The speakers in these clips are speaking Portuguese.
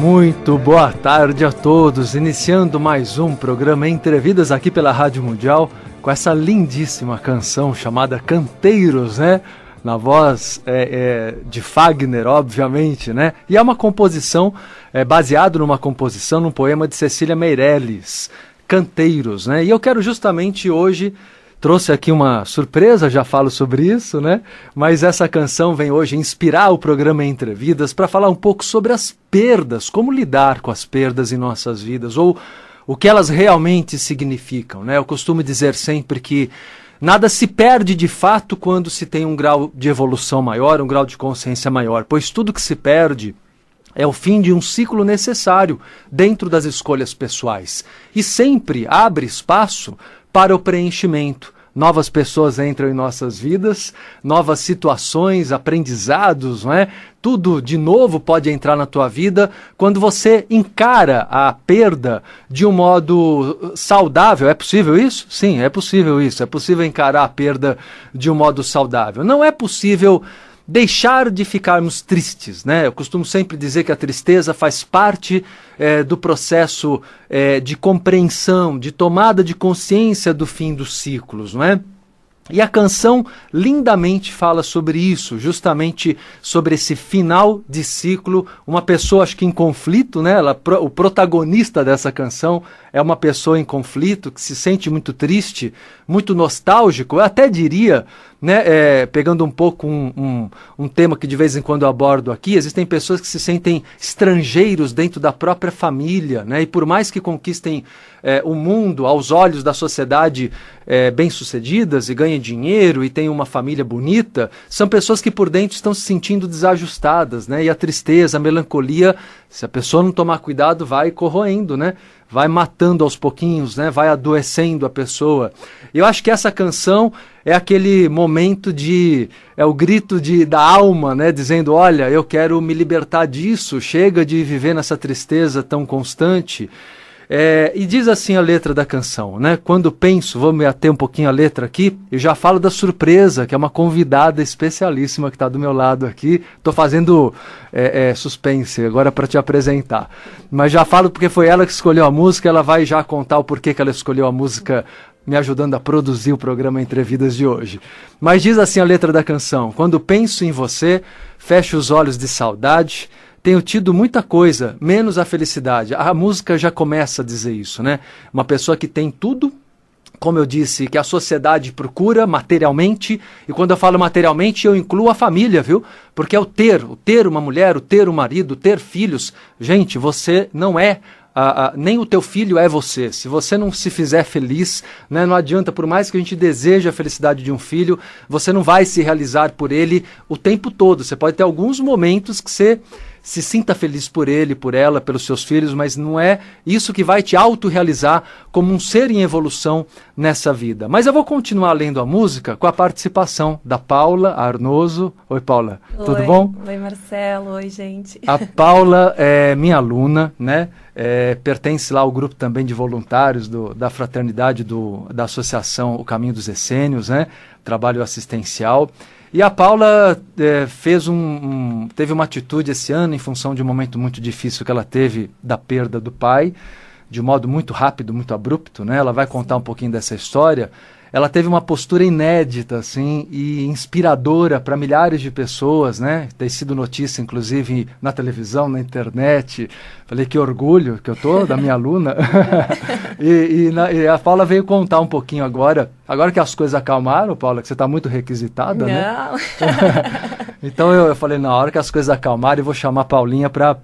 Muito boa tarde a todos, iniciando mais um programa Entrevidas aqui pela Rádio Mundial com essa lindíssima canção chamada Canteiros, né? Na voz é, é, de Fagner, obviamente, né? E é uma composição, é, baseado numa composição, num poema de Cecília Meirelles, Canteiros, né? E eu quero justamente hoje trouxe aqui uma surpresa, já falo sobre isso, né? Mas essa canção vem hoje inspirar o programa Entre Vidas para falar um pouco sobre as perdas, como lidar com as perdas em nossas vidas ou o que elas realmente significam, né? Eu costumo dizer sempre que nada se perde de fato quando se tem um grau de evolução maior, um grau de consciência maior, pois tudo que se perde é o fim de um ciclo necessário dentro das escolhas pessoais e sempre abre espaço para o preenchimento. Novas pessoas entram em nossas vidas, novas situações, aprendizados, não é? Tudo de novo pode entrar na tua vida quando você encara a perda de um modo uh, saudável. É possível isso? Sim, é possível isso. É possível encarar a perda de um modo saudável. Não é possível deixar de ficarmos tristes, né? Eu costumo sempre dizer que a tristeza faz parte é, do processo é, de compreensão, de tomada de consciência do fim dos ciclos, não é? E a canção lindamente fala sobre isso, justamente sobre esse final de ciclo. Uma pessoa, acho que em conflito, né? Ela, o protagonista dessa canção é uma pessoa em conflito que se sente muito triste, muito nostálgico. Eu até diria, né? É, pegando um pouco um, um, um tema que de vez em quando eu abordo aqui, existem pessoas que se sentem estrangeiros dentro da própria família, né? E por mais que conquistem é, o mundo aos olhos da sociedade é, bem-sucedidas e ganha dinheiro e tem uma família bonita, são pessoas que por dentro estão se sentindo desajustadas, né? E a tristeza, a melancolia, se a pessoa não tomar cuidado, vai corroendo, né? Vai matando aos pouquinhos, né? Vai adoecendo a pessoa. Eu acho que essa canção é aquele momento de é o grito de da alma, né, dizendo, olha, eu quero me libertar disso, chega de viver nessa tristeza tão constante. É, e diz assim a letra da canção, né? Quando penso, vou me ater um pouquinho a letra aqui, eu já falo da surpresa, que é uma convidada especialíssima que está do meu lado aqui. Estou fazendo é, é, suspense agora para te apresentar. Mas já falo porque foi ela que escolheu a música, ela vai já contar o porquê que ela escolheu a música me ajudando a produzir o programa Entre Vidas de hoje. Mas diz assim a letra da canção: Quando penso em você, fecho os olhos de saudade, tenho tido muita coisa, menos a felicidade. A música já começa a dizer isso, né? Uma pessoa que tem tudo, como eu disse, que a sociedade procura materialmente, e quando eu falo materialmente, eu incluo a família, viu? Porque é o ter, o ter uma mulher, o ter um marido, o ter filhos. Gente, você não é nem o teu filho é você. Se você não se fizer feliz, né, não adianta, por mais que a gente deseje a felicidade de um filho, você não vai se realizar por ele o tempo todo. Você pode ter alguns momentos que você se sinta feliz por ele, por ela, pelos seus filhos, mas não é isso que vai te autorrealizar como um ser em evolução nessa vida. Mas eu vou continuar lendo a música com a participação da Paula Arnoso. Oi, Paula, Oi. tudo bom? Oi, Marcelo. Oi, gente. A Paula é minha aluna, né? É, pertence lá ao grupo também de voluntários do, da fraternidade do, da associação O Caminho dos Essênios, né? Trabalho assistencial. E a Paula é, fez um, um, teve uma atitude esse ano em função de um momento muito difícil que ela teve da perda do pai, de um modo muito rápido, muito abrupto, né? Ela vai contar um pouquinho dessa história ela teve uma postura inédita, assim, e inspiradora para milhares de pessoas, né? Tem sido notícia, inclusive, na televisão, na internet. Falei que orgulho que eu tô da minha aluna. e, e, na, e, a Paula veio contar um pouquinho agora. Agora que as coisas acalmaram, Paula, que você está muito requisitada, né? Não. né? então eu, eu falei, na hora que as coisas acalmarem, eu vou chamar a Paulinha para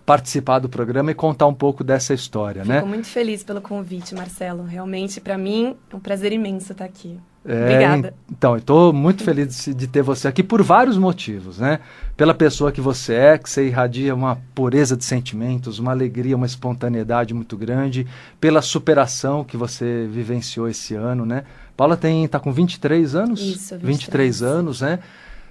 participar do programa e contar um pouco dessa história, Fico né? Fico muito feliz pelo convite, Marcelo. Realmente, para mim, é um prazer imenso estar aqui. É, Obrigada. Então, estou muito feliz de ter você aqui por vários motivos, né? Pela pessoa que você é, que você irradia uma pureza de sentimentos, uma alegria, uma espontaneidade muito grande, pela superação que você vivenciou esse ano, né? Paula tem está com 23 anos? Isso, 23. 23 anos, né?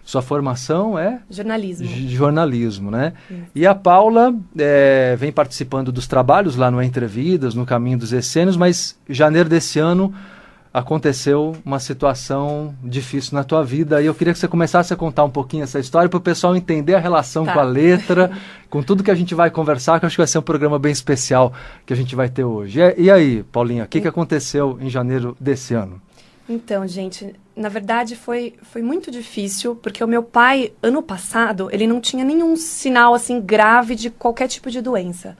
Sua formação é? Jornalismo. Jornalismo, né? E a Paula é, vem participando dos trabalhos lá no Entrevidas, no Caminho dos Essênios, mas em janeiro desse ano aconteceu uma situação difícil na tua vida e eu queria que você começasse a contar um pouquinho essa história para o pessoal entender a relação tá. com a letra, com tudo que a gente vai conversar, que eu acho que vai ser um programa bem especial que a gente vai ter hoje. E, e aí, Paulinha, o que, que aconteceu em janeiro desse ano? Então, gente, na verdade foi, foi muito difícil, porque o meu pai, ano passado, ele não tinha nenhum sinal assim grave de qualquer tipo de doença.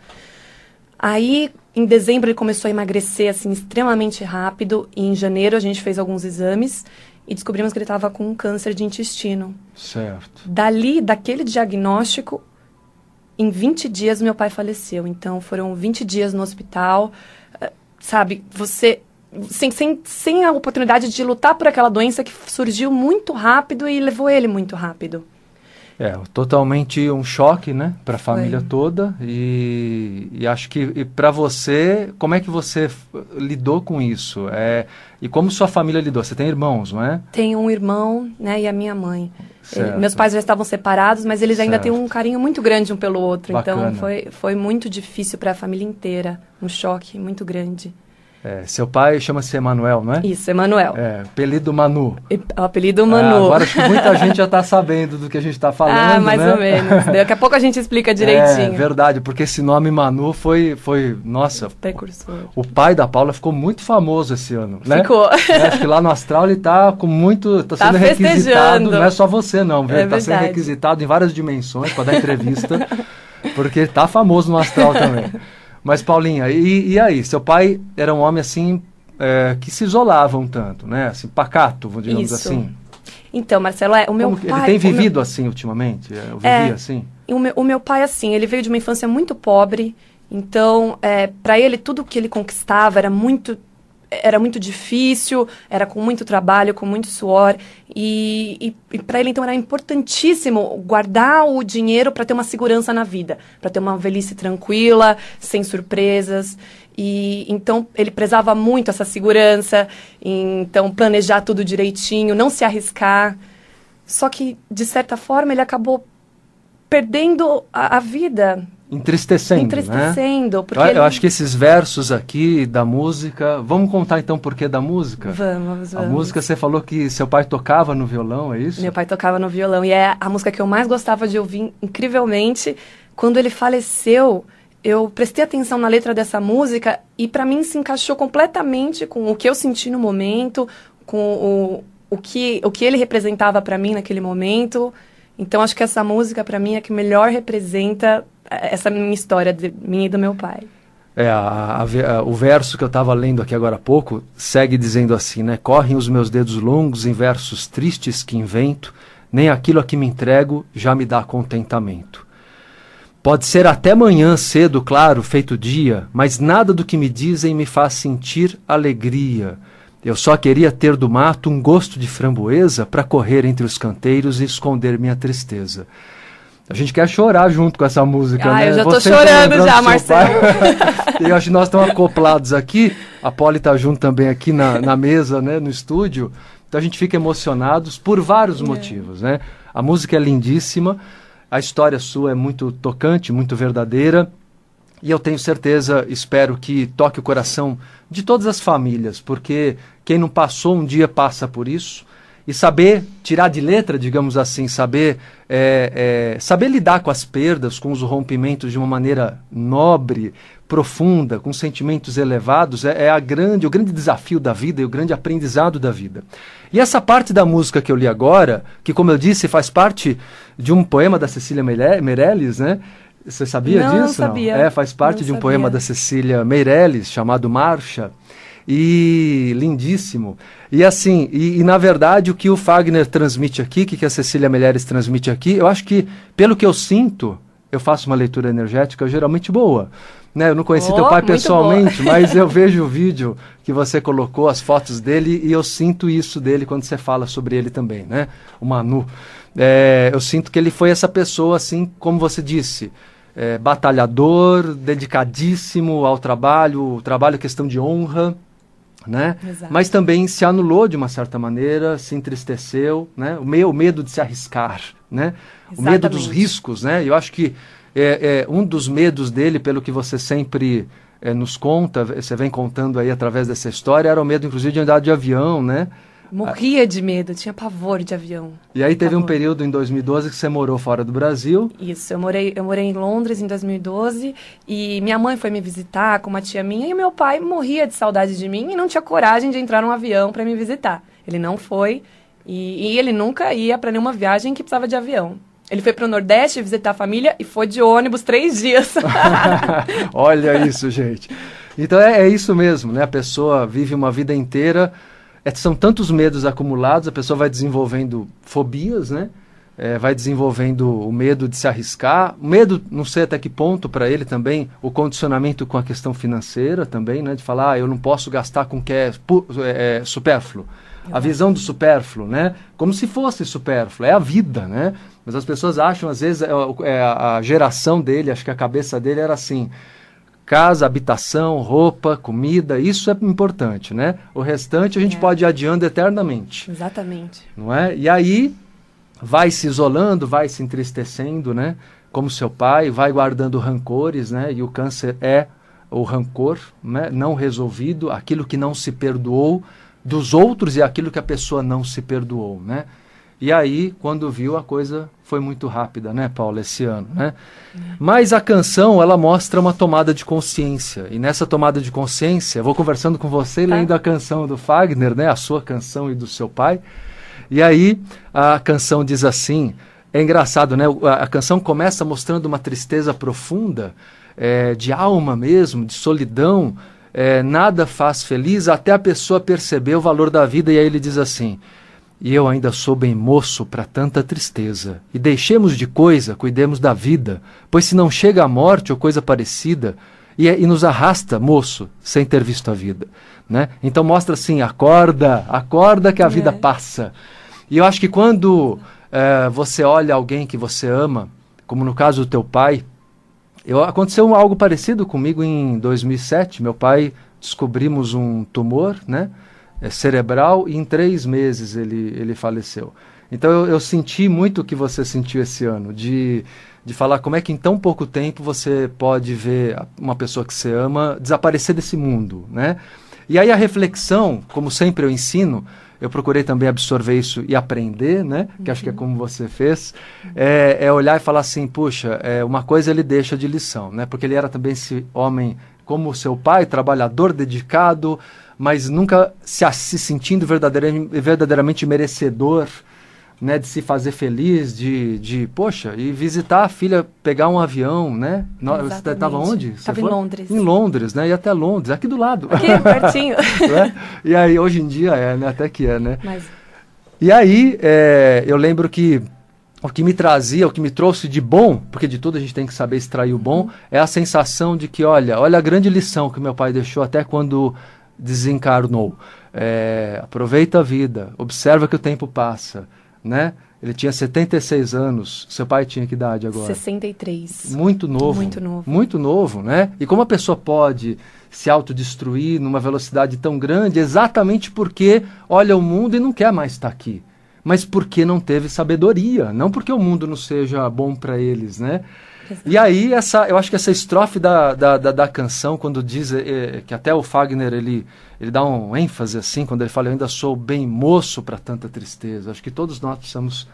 Aí, em dezembro, ele começou a emagrecer assim extremamente rápido, e em janeiro a gente fez alguns exames e descobrimos que ele estava com um câncer de intestino. Certo. Dali, daquele diagnóstico, em 20 dias meu pai faleceu. Então, foram 20 dias no hospital. Eh, sabe, você sem, sem, sem a oportunidade de lutar por aquela doença que surgiu muito rápido e levou ele muito rápido. É, totalmente um choque, né, para a família Foi. toda. E, e, acho que para você, como é que você lidou com isso? É, e como sua família lidou? Você tem irmãos, não é? Tenho um irmão, né, e a minha mãe. meus pais já estavam separados, mas eles certo. ainda têm um carinho muito grande um pelo outro. Então, Bacana. Então foi, foi muito difícil para a família inteira, um choque muito grande. É, seu pai chama-se Emanuel, não é? Isso, Emanuel. É, apelido Manu. E, apelido é, Manu. Ah, agora acho que muita gente já está sabendo do que a gente está falando, Ah, mais né? ou menos. Daqui a pouco a gente explica é, direitinho. É verdade, porque esse nome Manu foi, foi nossa... Precursor. O pai da Paula ficou muito famoso esse ano, né? Ficou. É, acho que lá no Astral ele está com muito... Tá, tá sendo requisitado, não é só você não, viu? É está sendo requisitado em várias dimensões para dar entrevista, porque está famoso no Astral também. Mas, Paulinha, e, e aí? Seu pai era um homem assim é, que se isolava um tanto, né? Assim, pacato, digamos Isso. assim. Então, Marcelo, é, o meu Como, pai... Ele tem vivido meu... assim ultimamente? É, eu vivi é, assim? O meu, o meu pai, assim, ele veio de uma infância muito pobre. Então, é, para ele, tudo que ele conquistava era muito era muito difícil, era com muito trabalho, com muito suor. E, e, e para ele, então, era importantíssimo guardar o dinheiro para ter uma segurança na vida, para ter uma velhice tranquila, sem surpresas. E então ele prezava muito essa segurança, então planejar tudo direitinho, não se arriscar. Só que, de certa forma, ele acabou perdendo a, a vida entristecendo. Entristecendo. Né? Porque eu, acho que esses versos aqui da música. Vamos contar então por que da música? Vamos, vamos. A música, você falou que seu pai tocava no violão, é isso? Meu pai tocava no violão e é a música que eu mais gostava de ouvir, incrivelmente. Quando ele faleceu, eu prestei atenção na letra dessa música e para mim se encaixou completamente com o que eu senti no momento, com o, o, que, o que ele representava para mim naquele momento. Então acho que essa música para mim é que melhor representa essa minha história, de, minha e do meu pai. É, a, a, o verso que eu estava lendo aqui agora há pouco segue dizendo assim, né? Correm os meus dedos longos em versos tristes que invento, nem aquilo a que me entrego já me dá contentamento. Pode ser até manhã cedo, claro, feito dia, mas nada do que me dizem me faz sentir alegria. Eu só queria ter do mato um gosto de framboesa para correr entre os canteiros e esconder minha tristeza. A gente quer chorar junto com essa música, ah, né? eu já Você tô chorando já, Marcelo. eu acho que nós estamos acoplados aqui. A Polly tá junto também aqui na, na mesa, né? No estúdio. Então a gente fica emocionados por vários é. motivos, né? A música é lindíssima, a história sua é muito tocante, muito verdadeira. E eu tenho certeza, espero que toque o coração de todas as famílias, porque quem não passou um dia passa por isso e saber tirar de letra, digamos assim, saber é, é, saber lidar com as perdas, com os rompimentos de uma maneira nobre, profunda, com sentimentos elevados, é, é, a grande, o grande desafio da vida e o grande aprendizado da vida. E essa parte da música que eu li agora, que como eu disse faz parte de um poema da Cecília Meirelles, né? Você sabia não, disso? Não, sabia. É, faz parte não de um sabia. poema da Cecília Meirelles chamado Marcha e lindíssimo. E assim, e, e, na verdade o que o Fagner transmite aqui, que, que a Cecília Melheres transmite aqui, eu acho que, pelo que eu sinto, eu faço uma leitura energética geralmente boa. Né? Eu não conheci oh, teu pai pessoalmente, boa. mas eu vejo o vídeo que você colocou, as fotos dele, e eu sinto isso dele quando você fala sobre ele também, né? O Manu. É, eu sinto que ele foi essa pessoa, assim, como você disse, é, batalhador, dedicadíssimo ao trabalho, o trabalho é questão de honra, né? Exato. Mas também se anulou de uma certa maneira, se entristeceu, né? O meu medo de se arriscar, né? Exatamente. O medo dos riscos, né? Eu acho que é, é, um dos medos dele, pelo que você sempre é, nos conta, você vem contando aí através dessa história, era o medo, inclusive, de andar de avião, né? Morria de medo, tinha pavor de avião. E aí teve pavor. um período em 2012 que você morou fora do Brasil. Isso, eu morei, eu morei em Londres em 2012 e minha mãe foi me visitar com uma tia minha e meu pai morria de saudade de mim e não tinha coragem de entrar num avião para me visitar. Ele não foi e, e ele nunca ia para nenhuma viagem que precisava de avião. Ele foi para o Nordeste visitar a família e foi de ônibus três dias. Olha isso, gente. Então é, é, isso mesmo, né? A pessoa vive uma vida inteira é, são tantos medos acumulados, a pessoa vai desenvolvendo fobias, né? É, vai desenvolvendo o medo de se arriscar, o medo, não sei até que ponto para ele também, o condicionamento com a questão financeira também, né? De falar, ah, eu não posso gastar com o que é, é, é, supérfluo. a visão do supérfluo, né? Como se fosse supérfluo, é a vida, né? Mas as pessoas acham, às vezes, é, a geração dele, acho que a cabeça dele era assim, Casa, habitação, roupa, comida, isso é importante, né? O restante a gente é. pode ir adiando eternamente. Exatamente. Não é? E aí vai se isolando, vai se entristecendo, né? Como seu pai, vai guardando rancores, né? E o câncer é o rancor né? não resolvido, aquilo que não se perdoou dos outros e aquilo que a pessoa não se perdoou, né? E aí, quando viu, a coisa foi muito rápida, né, Paula, esse ano, né? Mas a canção, ela mostra uma tomada de consciência. E nessa tomada de consciência, vou conversando com você, tá. lendo a canção do Fagner, né, a sua canção e do seu pai. E aí, a canção diz assim, é engraçado, né? A canção começa mostrando uma tristeza profunda, é, de alma mesmo, de solidão. É, nada faz feliz até a pessoa perceber o valor da vida. E aí ele diz assim: e eu ainda sou bem moço para tanta tristeza. E deixemos de coisa, cuidemos da vida, pois se não chega a morte ou coisa parecida, e, é, e nos arrasta, moço, sem ter visto a vida. Né? Então mostra assim, acorda, acorda que a vida é. passa. E eu acho que quando é, você olha alguém que você ama, como no caso do teu pai, eu, aconteceu algo parecido comigo em 2007. Meu pai descobrimos um tumor, né? É, cerebral e em três meses ele, ele faleceu. Então eu, eu, senti muito o que você sentiu esse ano, de, de falar como é que em tão pouco tempo você pode ver uma pessoa que você ama desaparecer desse mundo, né? E aí a reflexão, como sempre eu ensino, eu procurei também absorver isso e aprender, né? Que acho que é uhum. como você fez, é, é olhar e falar assim, puxa, é, uma coisa ele deixa de lição, né? Porque ele era também esse homem como seu pai, trabalhador dedicado, mas nunca se, se sentindo verdadeiramente, verdadeiramente merecedor né, de se fazer feliz, de, de, poxa, e visitar a filha, pegar um avião, né? Exatamente. Você estava onde? Estava em Londres. Em Londres, né? E até Londres, aqui do lado. Aqui, pertinho. né? E aí, hoje em dia é, né? Até que é, né? Mas... E aí, é, eu lembro que o que me trazia, o que me trouxe de bom, porque de tudo a gente tem que saber extrair o bom, uhum. é a sensação de que, olha, olha a grande lição que meu pai deixou até quando desencarnou. É, aproveita a vida, observa que o tempo passa, né? Ele tinha 76 anos, seu pai tinha que idade agora? 63. Muito novo. Muito novo. Muito novo, né? E como a pessoa pode se autodestruir numa velocidade tão grande exatamente porque olha o mundo e não quer mais estar aqui? Mas porque não teve sabedoria, não porque o mundo não seja bom para eles, né? E aí, essa, eu acho que essa estrofe da, da, da, da canção, quando diz é, que até o Fagner ele, ele dá um ênfase assim, quando ele fala, eu ainda sou bem moço para tanta tristeza. Acho que todos nós precisamos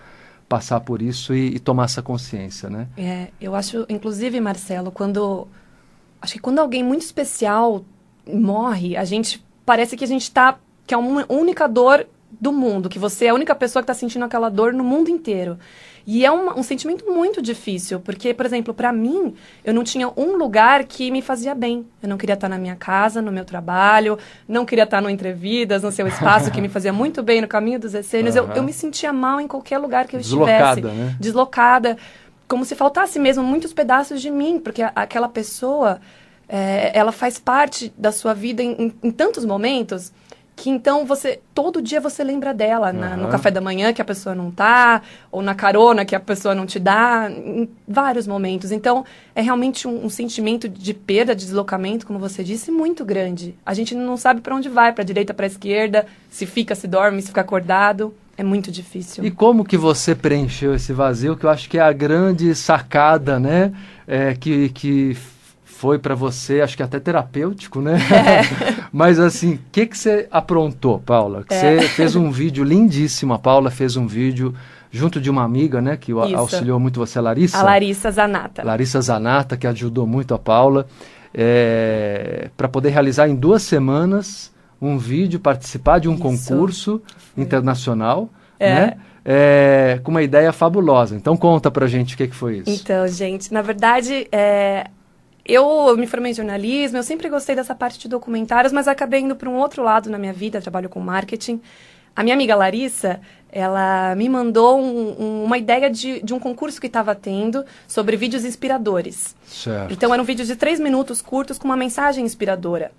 passar por isso e, e tomar essa consciência, né? É, eu acho, inclusive, Marcelo, quando. Acho que quando alguém muito especial morre, a gente. Parece que a gente está. que é uma única dor do mundo, que você é a única pessoa que está sentindo aquela dor no mundo inteiro. E é um, um sentimento muito difícil, porque, por exemplo, para mim, eu não tinha um lugar que me fazia bem. Eu não queria estar na minha casa, no meu trabalho, não queria estar no Entrevidas, no seu espaço, que me fazia muito bem no caminho dos essênios. Uhum. Eu, eu me sentia mal em qualquer lugar que eu Deslocada, estivesse. Né? Deslocada, Como se faltasse mesmo muitos pedaços de mim, porque a, aquela pessoa, é, ela faz parte da sua vida em, em, em tantos momentos que então você todo dia você lembra dela na, no café da manhã que a pessoa não tá ou na carona que a pessoa não te dá em vários momentos então é realmente um, um sentimento de perda de deslocamento como você disse muito grande a gente não sabe para onde vai para direita para esquerda se fica se dorme se fica acordado é muito difícil. E como que você preencheu esse vazio, que eu acho que é a grande sacada, né? É, que, que foi para você, acho que até terapêutico, né? É. Mas assim, o que, que você aprontou, Paula? Que é. Você fez um vídeo lindíssimo, a Paula fez um vídeo junto de uma amiga, né? Que Isso. auxiliou muito você, a Larissa. A Larissa Zanata. Larissa Zanata, que ajudou muito a Paula, é, para poder realizar em duas semanas um vídeo, participar de um Isso. concurso Foi. internacional, é. né? É, com uma ideia fabulosa. Então conta pra gente o que, que foi isso. Então, gente, na verdade, é, eu me formei em jornalismo, eu sempre gostei dessa parte de documentários, mas acabei indo para um outro lado na minha vida, trabalho com marketing. A minha amiga Larissa, ela me mandou um, um, uma ideia de, de um concurso que estava tendo sobre vídeos inspiradores. Certo. Então, eram vídeos de três minutos curtos com uma mensagem inspiradora.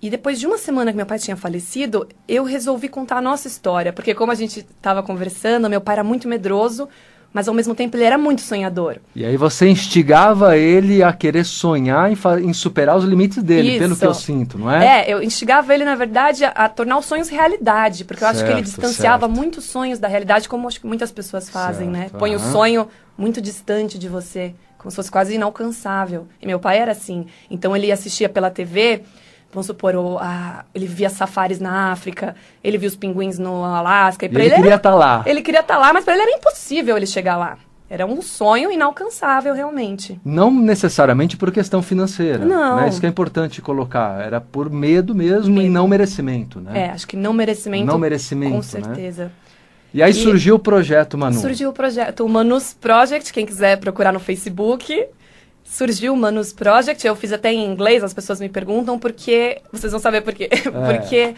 E depois de uma semana que meu pai tinha falecido, eu resolvi contar a nossa história. Porque como a gente estava conversando, meu pai era muito medroso mas ao mesmo tempo ele era muito sonhador. E aí você instigava ele a querer sonhar e em superar os limites dele, Isso. pelo que eu sinto, não é? É, eu instigava ele, na verdade, a, a tornar os sonhos realidade, porque eu certo, acho que ele distanciava muitos sonhos da realidade, como acho que muitas pessoas fazem, certo, né? Põe o uhum. sonho muito distante de você, como se fosse quase inalcançável. E meu pai era assim. Então ele assistia pela TV Vamos supor, o, a, ele via safaris na África, ele via os pinguins no Alasca. E, ele, ele, queria estar tá lá. Ele queria estar tá lá, mas para ele era impossível ele chegar lá. Era um sonho inalcançável, realmente. Não necessariamente por questão financeira. Não. Né? Isso que é importante colocar. Era por medo mesmo medo. e não merecimento, né? É, acho que não merecimento. Não merecimento. Com certeza. Né? E aí e surgiu o projeto Manu. Surgiu o projeto, o Manus Project, quem quiser procurar no Facebook surgiu o Manus Project. Eu fiz até em inglês, as pessoas me perguntam porque. Vocês vão saber por quê. É. porque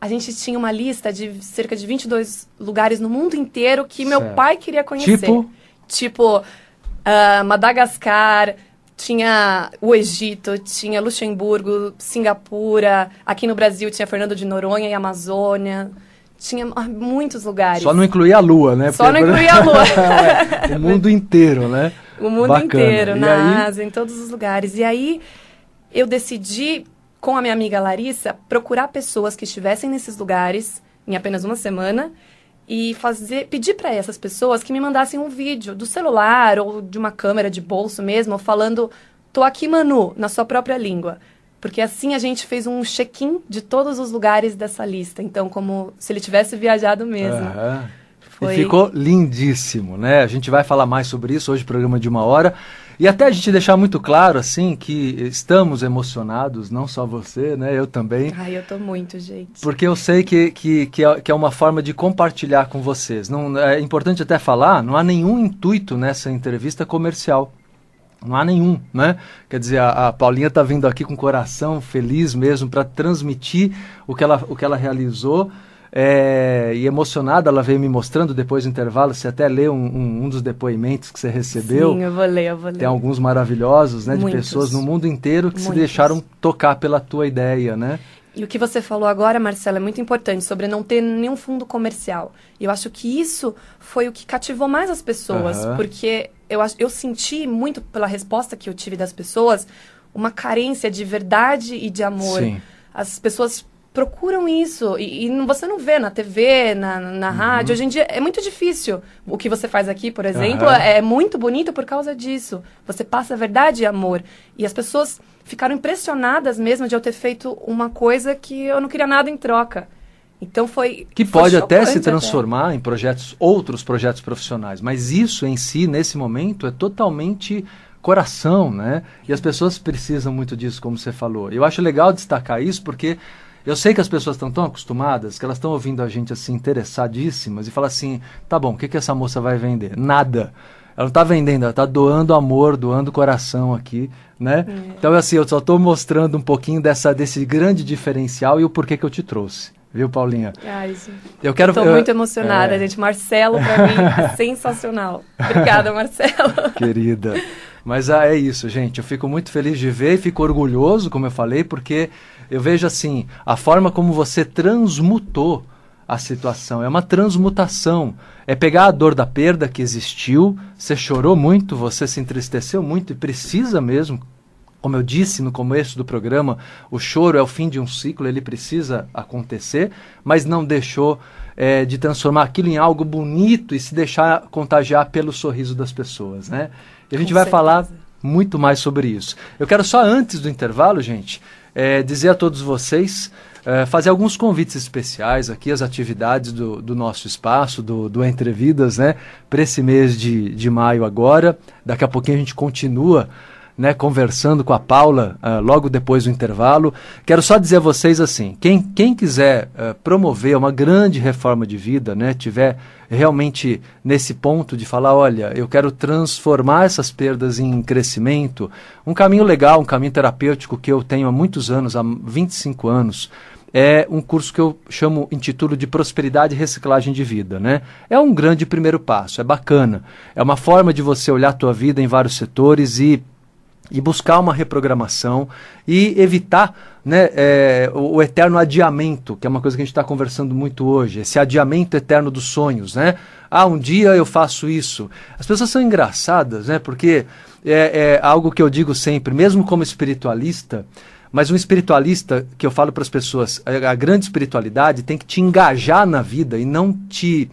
a gente tinha uma lista de cerca de 22 lugares no mundo inteiro que certo. meu pai queria conhecer. Tipo? Tipo, uh, Madagascar. Tinha o Egito, tinha Luxemburgo, Singapura, aqui no Brasil tinha Fernando de Noronha e Amazônia tinha ah, muitos lugares. Só não incluía a Lua, né? Só Porque não incluía a Lua. É, o mundo inteiro, né? O mundo Bacana. inteiro, e na aí... Ásia, em todos os lugares. E aí eu decidi, com a minha amiga Larissa, procurar pessoas que estivessem nesses lugares em apenas uma semana e fazer pedir para essas pessoas que me mandassem um vídeo do celular ou de uma câmera de bolso mesmo, falando tô aqui, Manu, na sua própria língua. Porque assim a gente fez um check-in de todos os lugares dessa lista. Então, como se ele tivesse viajado mesmo. Uhum. Foi... E ficou lindíssimo, né? A gente vai falar mais sobre isso hoje, programa de uma hora. E até a gente deixar muito claro, assim, que estamos emocionados, não só você, né? Eu também. Ai, eu tô muito, gente. Porque eu sei que, que, que, é, é uma forma de compartilhar com vocês. Não, é importante até falar, não há nenhum intuito nessa entrevista comercial. Não há nenhum, né? Quer dizer, a, a Paulinha tá vindo aqui com o coração feliz mesmo para transmitir o que ela, o que ela realizou é, e emocionada, ela veio me mostrando depois do intervalo. Você até leu um, um, um, dos depoimentos que você recebeu. Sim, eu vou ler, eu vou ler. Tem alguns maravilhosos, né? Muitos. De pessoas no mundo inteiro que Muitos. se deixaram tocar pela tua ideia, né? E o que você falou agora, Marcela, é muito importante sobre não ter nenhum fundo comercial. E eu acho que isso foi o que cativou mais as pessoas, uhum. porque eu, eu senti muito pela resposta que eu tive das pessoas uma carência de verdade e de amor. Sim. As pessoas procuram isso. E, e você não vê na TV, na, na uhum. rádio. Hoje em dia é muito difícil. O que você faz aqui, por exemplo, uhum. é muito bonito por causa disso. Você passa verdade e amor. E as pessoas ficaram impressionadas mesmo de eu ter feito uma coisa que eu não queria nada em troca. Então foi que foi pode até se transformar até. em projetos outros projetos profissionais, mas isso em si nesse momento é totalmente coração, né? E as pessoas precisam muito disso, como você falou. Eu acho legal destacar isso porque eu sei que as pessoas estão tão acostumadas que elas estão ouvindo a gente assim, interessadíssimas, e falam assim: tá bom, o que, que essa moça vai vender? Nada. Ela não está vendendo, ela está doando amor, doando coração aqui, né? É. Então, assim, eu só estou mostrando um pouquinho dessa, desse grande diferencial e o porquê que eu te trouxe. Viu, Paulinha? Ai, eu quero. Estou muito emocionada, é... gente. Marcelo, para mim, é sensacional. Obrigada, Marcelo. Querida. Mas ah, é isso, gente. Eu fico muito feliz de ver e fico orgulhoso, como eu falei, porque eu vejo assim, a forma como você transmutou a situação. É uma transmutação. É pegar a dor da perda que existiu, você chorou muito, você se entristeceu muito e precisa mesmo. Como eu disse no começo do programa, o choro é o fim de um ciclo, ele precisa acontecer, mas não deixou é, de transformar aquilo em algo bonito e se deixar contagiar pelo sorriso das pessoas, né? E a gente Com vai certeza. falar muito mais sobre isso. Eu quero só antes do intervalo, gente, é, dizer a todos vocês é, fazer alguns convites especiais aqui, as atividades do, do nosso espaço, do, do Entrevidas, né? Para esse mês de, de maio agora. Daqui a pouquinho a gente continua né, conversando com a Paula uh, logo depois do intervalo. Quero só dizer a vocês assim: quem, quem quiser uh, promover uma grande reforma de vida, né, tiver realmente nesse ponto de falar, olha, eu quero transformar essas perdas em crescimento, um caminho legal, um caminho terapêutico que eu tenho há muitos anos, há 25 anos, é um curso que eu chamo, intitulo de Prosperidade e Reciclagem de Vida, né? É um grande primeiro passo, é bacana, é uma forma de você olhar a tua vida em vários setores e e buscar uma reprogramação e evitar né, é, o, o, eterno adiamento, que é uma coisa que a gente está conversando muito hoje, esse adiamento eterno dos sonhos, né? Ah, um dia eu faço isso. As pessoas são engraçadas, né? Porque é, é algo que eu digo sempre, mesmo como espiritualista, mas um espiritualista que eu falo para as pessoas, a, a grande espiritualidade tem que te engajar na vida e não te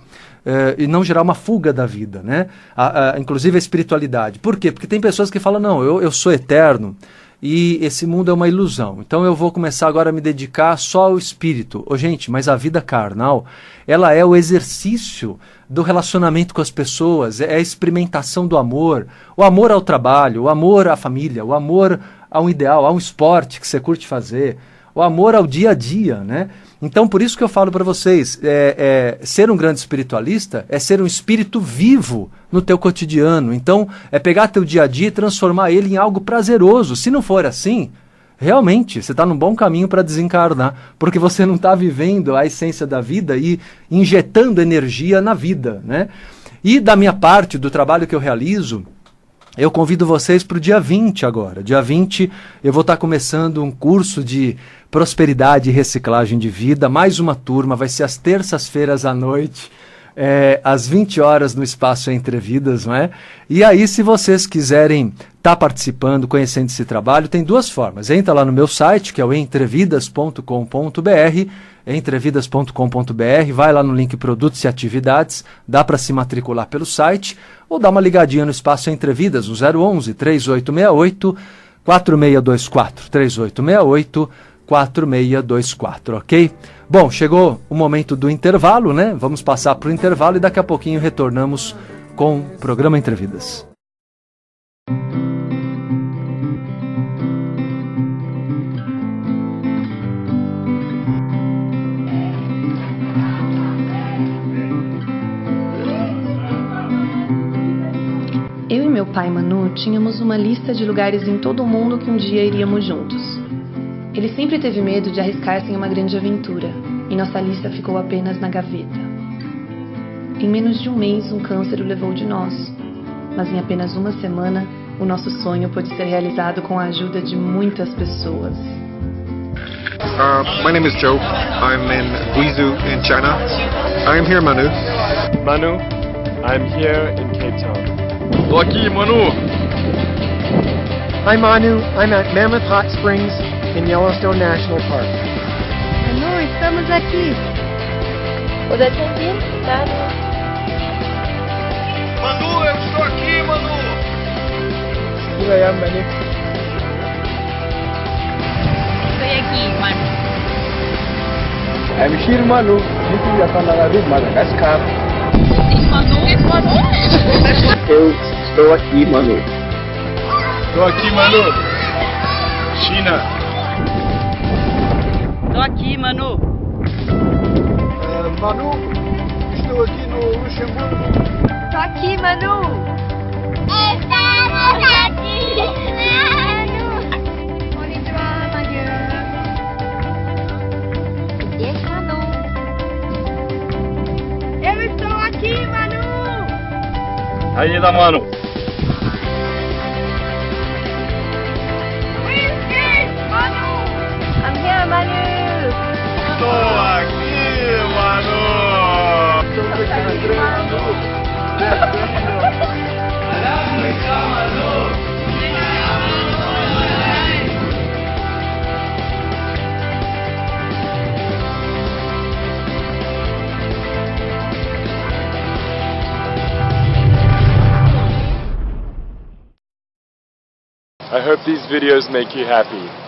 eh, e não gerar uma fuga da vida, né? A, a, inclusive a espiritualidade. Por quê? Porque tem pessoas que falam, não, eu, eu sou eterno e esse mundo é uma ilusão. Então eu vou começar agora a me dedicar só ao espírito. oh, gente, mas a vida carnal, ela é o exercício do relacionamento com as pessoas, é a experimentação do amor, o amor ao trabalho, o amor à família, o amor a um ideal, a um esporte que você curte fazer o amor ao dia a dia, né? Então, por isso que eu falo para vocês, é, é, ser um grande espiritualista é ser um espírito vivo no teu cotidiano. Então, é pegar teu dia a dia e transformar ele em algo prazeroso. Se não for assim, realmente você está num bom caminho para desencarnar, porque você não está vivendo a essência da vida e injetando energia na vida, né? E da minha parte, do trabalho que eu realizo, eu convido vocês para o dia 20 agora. Dia 20 eu vou estar tá começando um curso de Prosperidade e Reciclagem de Vida. Mais uma turma, vai ser às terças-feiras à noite. É, às 20 horas no espaço Entrevidas, não é? E aí, se vocês quiserem estar tá participando, conhecendo esse trabalho, tem duas formas. Entra lá no meu site, que é o entrevidas.com.br, entrevidas.com.br, vai lá no link Produtos e Atividades, dá para se matricular pelo site, ou dá uma ligadinha no espaço Entrevidas Vidas, no 011 3868 4624 3868 4624, ok? Bom, chegou o momento do intervalo, né? Vamos passar para o intervalo e daqui a pouquinho retornamos com o programa Entrevidas. Eu e meu pai Manu tínhamos uma lista de lugares em todo o mundo que um dia iríamos juntos. Ele sempre teve medo de arriscar-se em uma grande aventura, e nossa lista ficou apenas na gaveta. Em menos de um mês, um câncer o levou de nós, mas em apenas uma semana, o nosso sonho pôde ser realizado com a ajuda de muitas pessoas. Uh, my name is Joe. I'm in Guizhou in China. Estou aqui, here, Manu. Manu, I'm here in Cape Town. Tô aqui, Manu. Hi, Manu. I'm at Mammoth Hot Springs em Yellowstone National Park. Amor, estamos aqui. Poder sentir, tá? Manu, eu estou aqui, Manu. Here I am, Manu. Estou aqui, Manu. I'm here, Manu. Gente, já está na nave Madagascar. Manu, é tá Manu. Eu estou aqui, Manu. Estou aqui, Manu. China. Estou aqui, Manu. Uh, Manu, estou aqui no Luxemburgo. Estou aqui, Manu. Estamos aqui, Manu. On Manu. droit, ma Manu. Eu estou aqui, Manu. Aí, da Manu. estou aqui, mano! I hope these videos make you happy.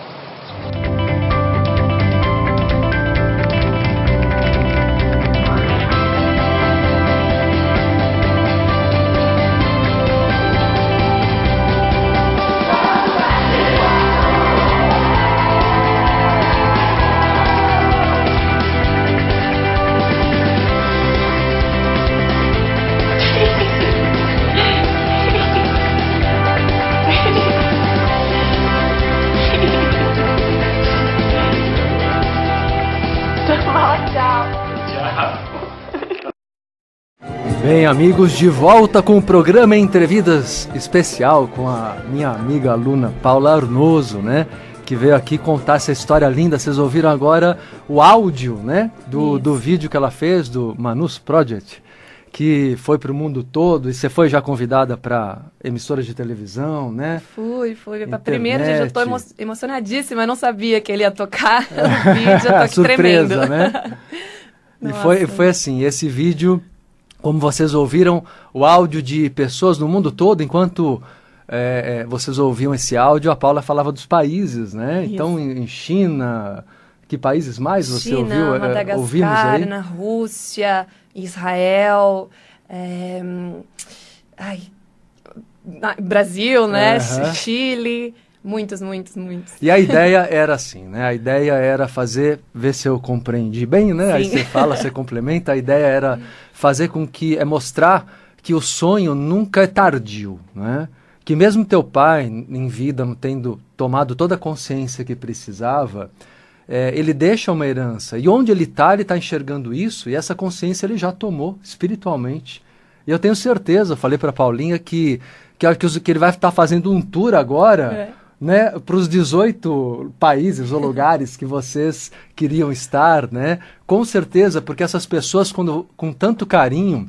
bem, amigos, de volta com o programa Entrevidas especial com a minha amiga aluna Paula Arnoso, né? Que veio aqui contar essa história linda. Vocês ouviram agora o áudio, né? Do, do vídeo que ela fez do Manus Project, que foi para o mundo todo. E você foi já convidada para emissoras de televisão, né? Fui, fui. Para primeiro, gente, eu estou emo emocionadíssima. Eu não sabia que ele ia tocar no vídeo. Eu tô aqui Surpresa, tremendo. né? e foi, foi assim: esse vídeo como vocês ouviram o áudio de pessoas no mundo todo, enquanto é, é, vocês ouviam esse áudio, a Paula falava dos países, né? Isso. Então, em China, que países mais você China, ouviu? É, Madagascar, ouvimos aí? na Rússia, Israel, é, ai, Brasil, né? Chile. Muitos, muitos, muitos. E a ideia era assim, né? A ideia era fazer, ver se eu compreendi bem, né? Sim. Aí você fala, você complementa. A ideia era fazer com que, é mostrar que o sonho nunca é tardio, né? Que mesmo teu pai, em vida, não tendo tomado toda a consciência que precisava, é, ele deixa uma herança. E onde ele está, ele está enxergando isso, e essa consciência ele já tomou espiritualmente. E eu tenho certeza, falei para Paulinha que, que, que, ele vai estar tá fazendo um tour agora. É né, para os 18 países ou lugares que vocês queriam estar, né? Com certeza, porque essas pessoas, quando, com tanto carinho,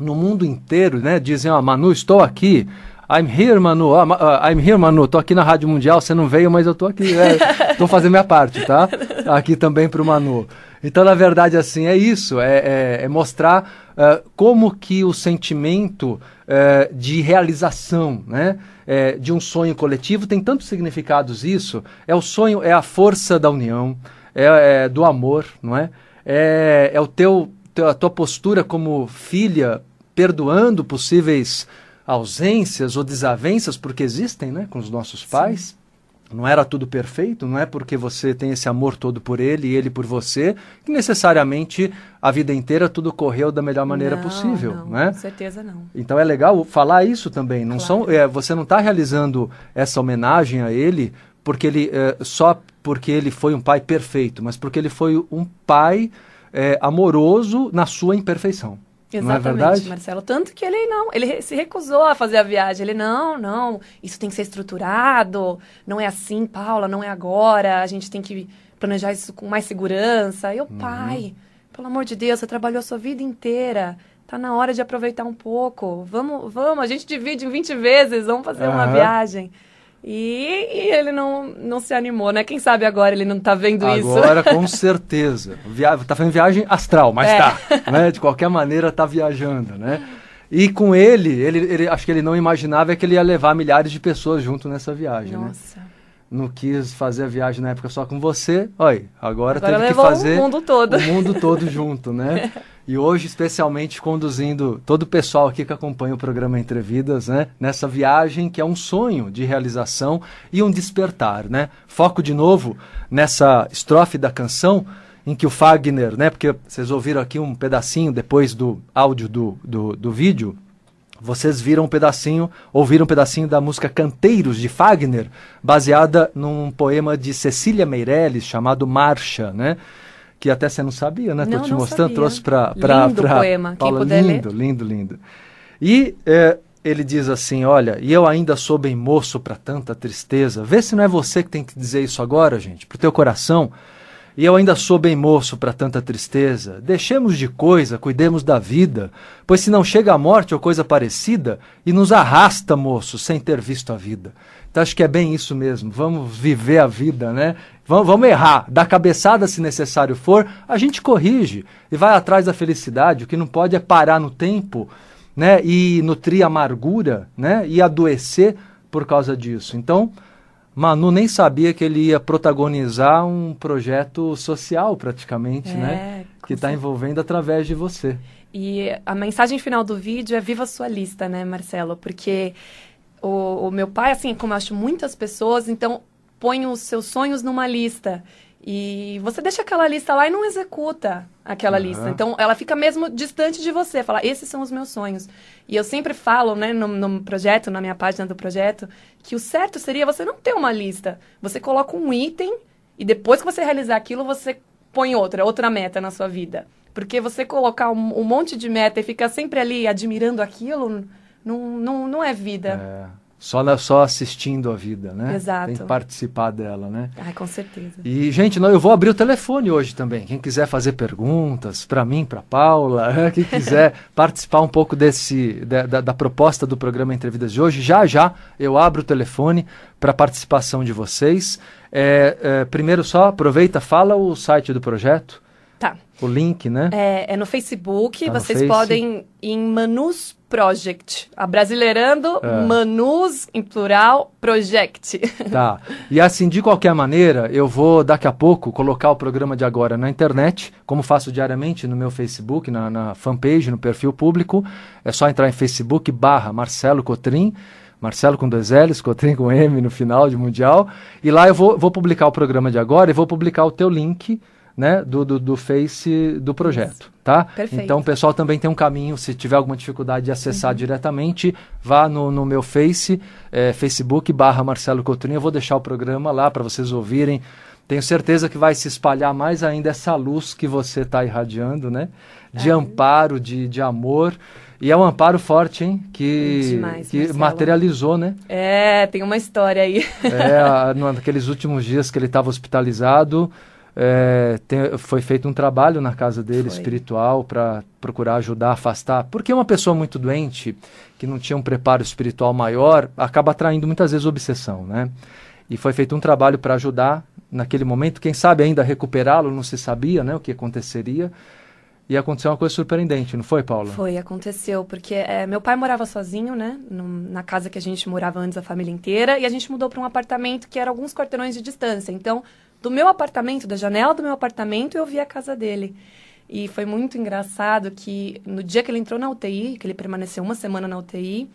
no mundo inteiro, né, dizem, ó, oh, Manu, estou aqui, I'm here, Manu. Oh, I'm here, Manu. Tô aqui na Rádio Mundial. Você não veio, mas eu tô aqui. É, tô fazendo minha parte, tá? Aqui também para o Manu. Então, na verdade, assim, é isso. É, é, é mostrar uh, como que o sentimento é, de realização, né? É, de um sonho coletivo. Tem tantos significados isso. É o sonho, é a força da união, é, é do amor, não é? É, é o teu, teu, a tua postura como filha perdoando possíveis ausências ou desavenças, porque existem, né, com os nossos pais. Sim. Não era tudo perfeito, não é porque você tem esse amor todo por ele e ele por você que necessariamente a vida inteira tudo correu da melhor maneira não, possível, não, né? Com certeza não. Então é legal falar isso também. Não claro. são, é, você não está realizando essa homenagem a ele porque ele é, só porque ele foi um pai perfeito, mas porque ele foi um pai é, amoroso na sua imperfeição. É Exatamente, é Marcelo. Tanto que ele não, ele se recusou a fazer a viagem. Ele não, não, isso tem que ser estruturado, não é assim, Paula, não é agora, a gente tem que planejar isso com mais segurança. Eu, uhum. pai, pelo amor de Deus, você trabalhou a sua vida inteira. Tá na hora de aproveitar um pouco. Vamos, vamos, a gente divide em 20 vezes, vamos fazer uhum. uma viagem. E, e, ele não, não se animou, né? Quem sabe agora ele não tá vendo agora, isso. Agora, com certeza. Via... Tá fazendo viagem astral, mas é. tá. Né? De qualquer maneira, tá viajando, né? E com ele, ele, ele, acho que ele não imaginava que ele ia levar milhares de pessoas junto nessa viagem, né? Nossa. né? não quis fazer a viagem na época só com você, olha, agora, agora teve que fazer o mundo todo, o mundo todo junto, né? E hoje, especialmente, conduzindo todo o pessoal aqui que acompanha o programa Entrevidas, né? Nessa viagem que é um sonho de realização e um despertar, né? Foco de novo nessa estrofe da canção em que o Fagner, né? Porque vocês ouviram aqui um pedacinho depois do áudio do, do, do vídeo, vocês viram um pedacinho, ouviram um pedacinho da música Canteiros de Fagner, baseada num poema de Cecília Meirelles chamado Marcha, né? Que até você não sabia, né? Estou te mostrando, sabia. trouxe para para lindo pra poema, Paula. quem puder lindo, ler. lindo, lindo. E é, ele diz assim, olha, e eu ainda sou bem moço para tanta tristeza. Vê se não é você que tem que dizer isso agora, gente, pro teu coração. E eu ainda sou bem moço para tanta tristeza. Deixemos de coisa, cuidemos da vida, pois se não chega a morte ou coisa parecida, e nos arrasta, moço, sem ter visto a vida. Então acho que é bem isso mesmo. Vamos viver a vida, né? Vamos, vamos errar, dar cabeçada se necessário for, a gente corrige e vai atrás da felicidade. O que não pode é parar no tempo, né? E nutrir amargura, né? E adoecer por causa disso. Então, Manu nem sabia que ele ia protagonizar um projeto social, praticamente, é, né? Que está envolvendo através de você. E a mensagem final do vídeo é viva sua lista, né, Marcelo? Porque o, o meu pai, assim como eu acho muitas pessoas, então põe os seus sonhos numa lista. E você deixa aquela lista lá e não executa aquela uhum. lista. Então, ela fica mesmo distante de você. Fala, esses são os meus sonhos. E eu sempre falo, né, no, no, projeto, na minha página do projeto, que o certo seria você não ter uma lista. Você coloca um item e depois que você realizar aquilo, você põe outra, outra meta na sua vida. Porque você colocar um, um monte de meta e ficar sempre ali admirando aquilo, não, não, não é vida. É só, na, só assistindo a vida, né? Exato. Tem que participar dela, né? Ah, com certeza. E, gente, não, eu vou abrir o telefone hoje também. Quem quiser fazer perguntas para mim, para Paula, né? quem quiser participar um pouco desse da, da, proposta do programa Entrevistas de hoje, já já eu abro o telefone para participação de vocês. É, é, primeiro só, aproveita, fala o site do projeto. Tá. O link, né? É, é no Facebook, tá vocês no Face. podem ir em manus.com Project. A brasileirando, é. Manus, em plural, Project. Tá. E assim, de qualquer maneira, eu vou daqui a pouco colocar o programa de agora na internet, como faço diariamente no meu Facebook, na, na fanpage, no perfil público. É só entrar em Facebook barra Marcelo Cotrim. Marcelo com dois L's, Cotrim com M no final de Mundial. E lá eu vou, vou publicar o programa de agora e vou publicar o teu link né, do, do, do, Face do projeto, tá? Perfeito. Então o pessoal também tem um caminho, se tiver alguma dificuldade de acessar uhum. diretamente, vá no, no meu Face, é, Facebook barra Marcelo Coutrinho, eu vou deixar o programa lá para vocês ouvirem. Tenho certeza que vai se espalhar mais ainda essa luz que você está irradiando, né? De amparo, de, de amor. E é um amparo forte, hein? Que, Demais, que materializou, né? É, tem uma história aí. É, naqueles últimos dias que ele estava hospitalizado, é, tem, foi feito um trabalho na casa dele foi. espiritual para procurar ajudar afastar. Porque uma pessoa muito doente, que não tinha um preparo espiritual maior, acaba atraindo muitas vezes obsessão, né? E foi feito um trabalho para ajudar naquele momento, quem sabe ainda recuperá-lo, não se sabia né, o que aconteceria. E aconteceu uma coisa surpreendente, não foi, Paula? Foi, aconteceu, porque é, meu pai morava sozinho, né? No, na casa que a gente morava antes, a família inteira, e a gente mudou para um apartamento que era alguns quarteirões de distância. Então, do meu apartamento, da janela do meu apartamento, eu vi a casa dele. E foi muito engraçado que no dia que ele entrou na UTI, que ele permaneceu uma semana na UTI,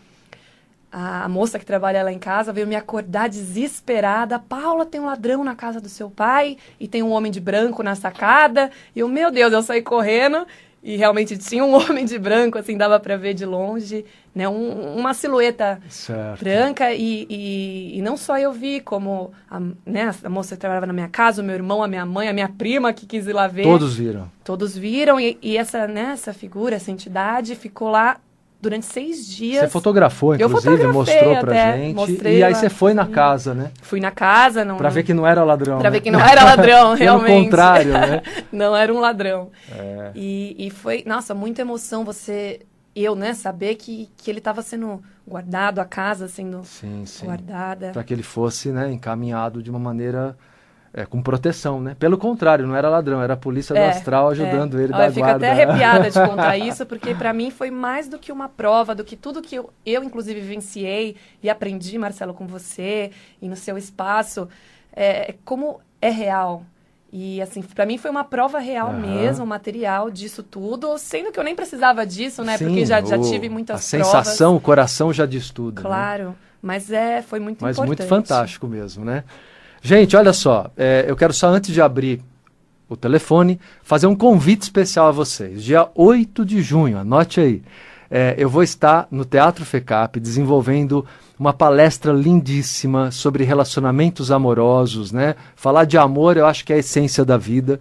a moça que trabalha lá em casa veio me acordar desesperada. Paula, tem um ladrão na casa do seu pai e tem um homem de branco na sacada. E eu, meu Deus, eu saí correndo e realmente tinha um homem de branco, assim, dava para ver de longe, né? Um, uma silhueta certo. branca. E, e, e, não só eu vi, como a, né, a moça que trabalhava na minha casa, o meu irmão, a minha mãe, a minha prima que quis ir lá ver. Todos viram. Todos viram. E, e essa, né, essa figura, essa entidade ficou lá durante seis dias. Você fotografou, inclusive, mostrou pra gente. Mostrei e aí você foi na uhum. casa, né? Fui na casa. Não, pra ver que não era ladrão. Pra né? ver que não era ladrão, realmente. Pelo contrário, né? não era um ladrão. É. E, e foi, nossa, muita emoção você, eu, né, saber que, que ele estava sendo guardado, a casa sendo sim, sim. guardada. Pra que ele fosse, né, encaminhado de uma maneira é, com proteção, né? Pelo contrário, não era ladrão, era a polícia do é, astral é. ajudando é. ele Olha, da guarda. Eu fico até arrepiada de contar isso, porque para mim foi mais do que uma prova, do que tudo que eu, eu inclusive, vivenciei e aprendi, Marcelo, com você e no seu espaço, é, é como é real. E, assim, para mim foi uma prova real uhum. mesmo, material disso tudo, sendo que eu nem precisava disso, né? Sim, porque já, já tive muitas a provas. A sensação, o coração já diz tudo. Né? Claro, né? mas é, foi muito Mas importante. muito fantástico mesmo, né? Gente, olha só, é, eu quero só antes de abrir o telefone, fazer um convite especial a vocês. Dia 8 de junho, anote aí. É, eu vou estar no Teatro FECAP desenvolvendo uma palestra lindíssima sobre relacionamentos amorosos, né? Falar de amor eu acho que é a essência da vida.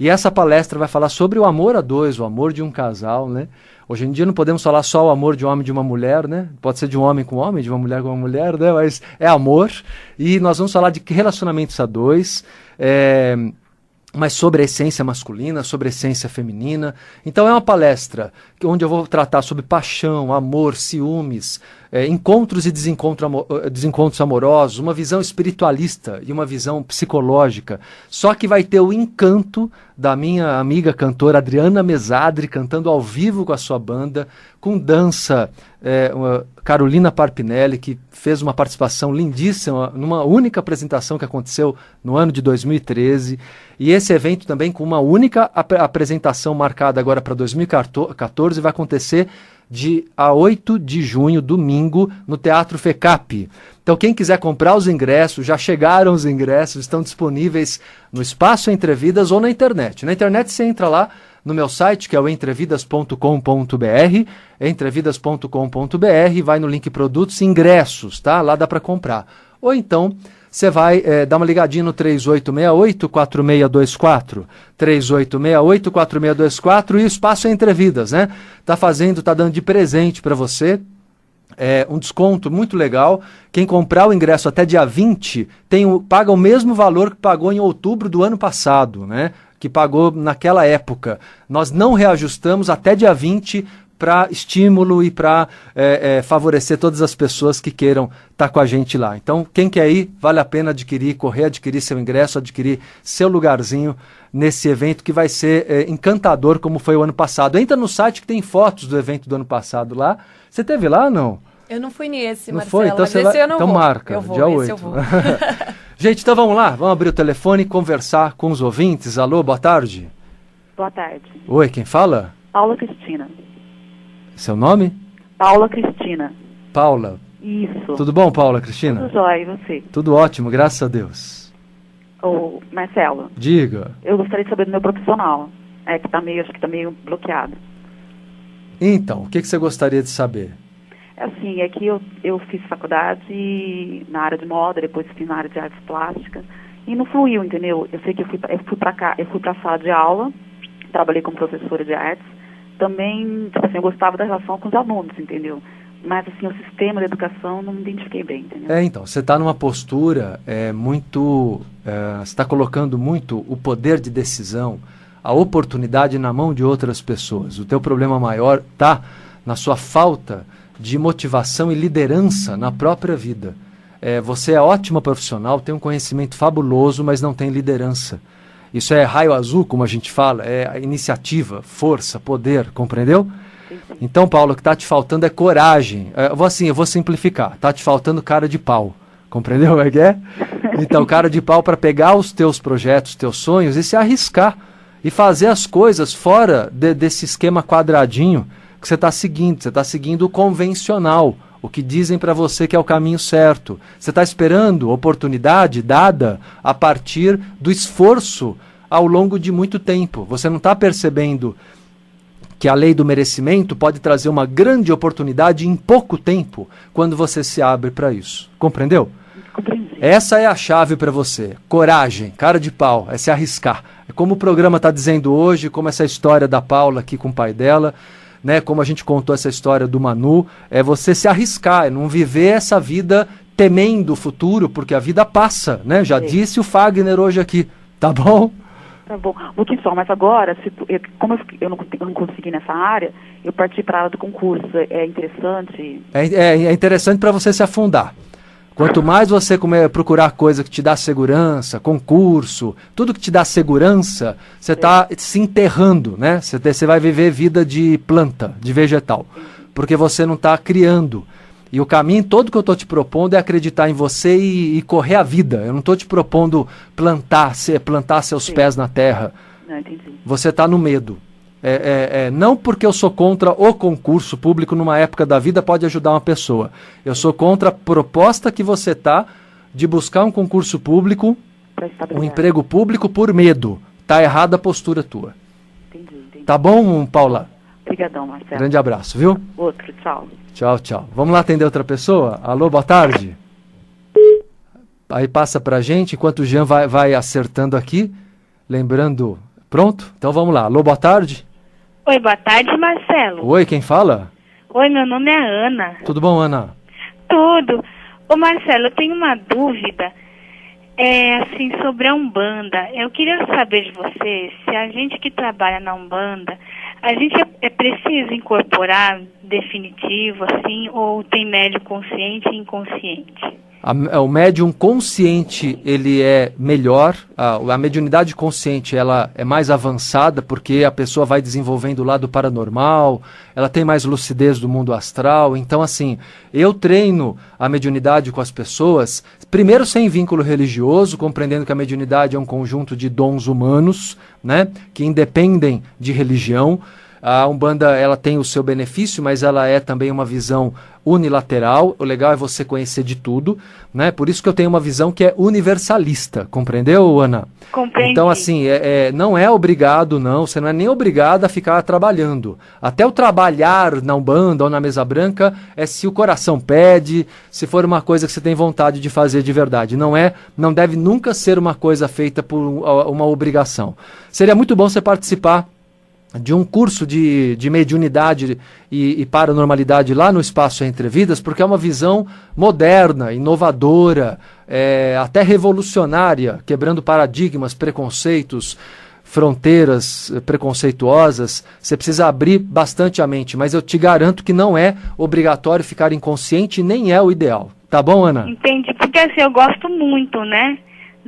E essa palestra vai falar sobre o amor a dois, o amor de um casal, né? Hoje em dia não podemos falar só o amor de um homem e de uma mulher, né? Pode ser de um homem com um homem, de uma mulher com uma mulher, né? Mas é amor. E nós vamos falar de relacionamentos a dois, é... mas sobre a essência masculina, sobre a essência feminina. Então é uma palestra onde eu vou tratar sobre paixão, amor, ciúmes, é, encontros e desencontro, eh, desencontros amorosos, uma visão espiritualista e uma visão psicológica. Só que vai ter o encanto da minha amiga cantora Adriana Mesadri cantando ao vivo com a sua banda, com dança é, Carolina Parpinelli, que fez uma participação lindíssima numa única apresentação que aconteceu no ano de 2013. E esse evento também com uma única ap apresentação marcada agora para 2014 vai acontecer de a 8 de junho, domingo, no Teatro FECAP. Então, quem quiser comprar os ingressos, já chegaram os ingressos, estão disponíveis no espaço Entrevidas ou na internet. Na internet você entra lá no meu site, que é o entrevidas.com.br, entrevidas.com.br, vai no link produtos e ingressos, tá? Lá dá para comprar. Ou então você vai é, dar uma ligadinha no 3868-4624. 3868-4624 e o espaço é entrevidas, né? Tá fazendo, tá dando de presente para você. É, um desconto muito legal. Quem comprar o ingresso até dia 20 tem o, paga o mesmo valor que pagou em outubro do ano passado, né? Que pagou naquela época. Nós não reajustamos até dia 20 para estímulo e para é, é, favorecer todas as pessoas que queiram estar tá com a gente lá. Então, quem quer ir, vale a pena adquirir, correr, adquirir seu ingresso, adquirir seu lugarzinho nesse evento que vai ser é, encantador, como foi o ano passado. Entra no site que tem fotos do evento do ano passado lá. Você teve lá ou não? Eu não fui nesse, não Marcelo, foi? Então, mas você vai... eu não então vou. marca, eu vou, dia 8. Eu vou. gente, então vamos lá, vamos abrir o telefone e conversar com os ouvintes. Alô, boa tarde. Boa tarde. Oi, quem fala? Paula Cristina. Seu nome? Paula Cristina. Paula. Isso. Tudo bom, Paula Cristina? Tudo jóia, e você? Tudo ótimo, graças a Deus. Ô, Marcelo. Diga. Eu gostaria de saber do meu profissional. É, que tá meio, acho que tá meio bloqueado. Então, o que, que você gostaria de saber? É assim, é que eu, eu fiz faculdade na área de moda, depois fiz na área de artes plásticas, e não fluiu, entendeu? Eu sei que eu fui, eu fui para cá, eu fui para a sala de aula, trabalhei como professora de artes, também, tipo assim, eu gostava da relação com os alunos, entendeu? Mas, assim, o sistema da educação não me identifiquei bem, entendeu? É, então, você está numa postura é, muito... É, está colocando muito o poder de decisão, a oportunidade na mão de outras pessoas. O teu problema maior está na sua falta de motivação e liderança na própria vida. É, você é ótima profissional, tem um conhecimento fabuloso, mas não tem liderança. Isso é raio azul, como a gente fala, é iniciativa, força, poder, compreendeu? Então, Paulo, o que está te faltando é coragem. É, eu vou assim, eu vou simplificar. Está te faltando cara de pau. Compreendeu como é que é? Então, cara de pau para pegar os teus projetos, teus sonhos e se arriscar. E fazer as coisas fora de, desse esquema quadradinho que você está seguindo. Você está seguindo o convencional o que dizem para você que é o caminho certo. Você está esperando oportunidade dada a partir do esforço ao longo de muito tempo. Você não está percebendo que a lei do merecimento pode trazer uma grande oportunidade em pouco tempo quando você se abre para isso. Compreendeu? Essa é a chave para você. Coragem, cara de pau, é se arriscar. É como o programa está dizendo hoje, como essa história da Paula aqui com o pai dela né, como a gente contou essa história do Manu, é você se arriscar, é não viver essa vida temendo o futuro, porque a vida passa, né? Já Sim. disse o Fagner hoje aqui, tá bom? Tá bom. O que só, mas agora, se tu, eu, como eu, eu, não, eu, não, consegui nessa área, eu parti para a área do concurso. É, é interessante? É, é, é interessante para você se afundar. Quanto mais você comer, procurar coisa que te dá segurança, concurso, tudo que te dá segurança, você está se enterrando, né? Você, vai viver vida de planta, de vegetal, porque você não está criando. E o caminho todo que eu estou te propondo é acreditar em você e, e correr a vida. Eu não estou te propondo plantar, plantar seus Sim. pés na terra. Não, você está no medo. É, é, é, não porque eu sou contra o concurso público numa época da vida pode ajudar uma pessoa. Eu sou contra a proposta que você tá de buscar um concurso público, um emprego público por medo. Tá errada a postura tua. Entendi, entendi. Tá bom, Paula? Obrigadão, Marcelo. Grande abraço, viu? Outro, tchau. Tchau, tchau. Vamos lá atender outra pessoa? Alô, boa tarde. Aí passa pra gente, enquanto o Jean vai, vai acertando aqui. Lembrando. Pronto? Então vamos lá. Alô, boa tarde. Oi, boa tarde, Marcelo. Oi, quem fala? Oi, meu nome é Ana. Tudo bom, Ana? Tudo. Ô, Marcelo, eu tenho uma dúvida. É assim, sobre a Umbanda. Eu queria saber de você se a gente que trabalha na Umbanda, a gente é, é precisa incorporar definitivo, assim, ou tem médio consciente e inconsciente? A, é, o médium consciente ele é melhor, a, a, mediunidade consciente ela é mais avançada porque a pessoa vai desenvolvendo o lado paranormal, ela tem mais lucidez do mundo astral. Então, assim, eu treino a mediunidade com as pessoas, primeiro sem vínculo religioso, compreendendo que a mediunidade é um conjunto de dons humanos, né, que independem de religião. A Umbanda ela tem o seu benefício, mas ela é também uma visão unilateral. O legal é você conhecer de tudo, né? Por isso que eu tenho uma visão que é universalista, compreendeu, Ana? Compreendi. Então, assim, é, é, não é obrigado, não. Você não é nem obrigado a ficar trabalhando. Até o trabalhar na Umbanda ou na Mesa Branca é se o coração pede, se for uma coisa que você tem vontade de fazer de verdade. Não é, não deve nunca ser uma coisa feita por uma obrigação. Seria muito bom você participar de um curso de, de mediunidade e, e paranormalidade lá no Espaço Entre Vidas, porque é uma visão moderna, inovadora, é, até revolucionária, quebrando paradigmas, preconceitos, fronteiras eh, preconceituosas. Você precisa abrir bastante a mente, mas eu te garanto que não é obrigatório ficar inconsciente, nem é o ideal. Tá bom, Ana? Entendi, porque assim, eu gosto muito, né?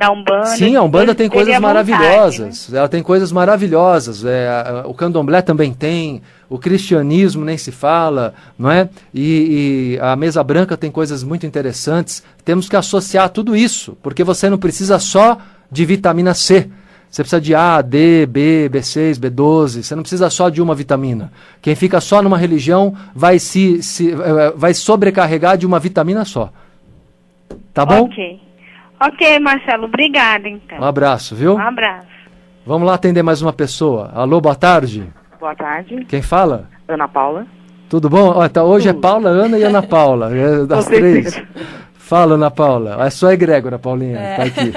da Umbanda. Sim, a Umbanda tem coisas maravilhosas. É vontade, né? Ela tem coisas maravilhosas. É, o candomblé também tem, o cristianismo nem se fala, não é? E, e, a mesa branca tem coisas muito interessantes. Temos que associar tudo isso, porque você não precisa só de vitamina C. Você precisa de A, D, B, B6, B12. Você não precisa só de uma vitamina. Quem fica só numa religião vai se, se eh, vai sobrecarregar de uma vitamina só. Tá bom? Ok. Ok, Marcelo, obrigada então. Um abraço, viu? Um abraço. Vamos lá atender mais uma pessoa. Alô, boa tarde. Boa tarde. Quem fala? Ana Paula. Tudo bom? Ó, tá, hoje é Tudo. é Paula, Ana e Ana Paula, é das Com três. Certeza. Fala, Ana Paula. É só é a egrégora, Paulinha, é. tá aqui.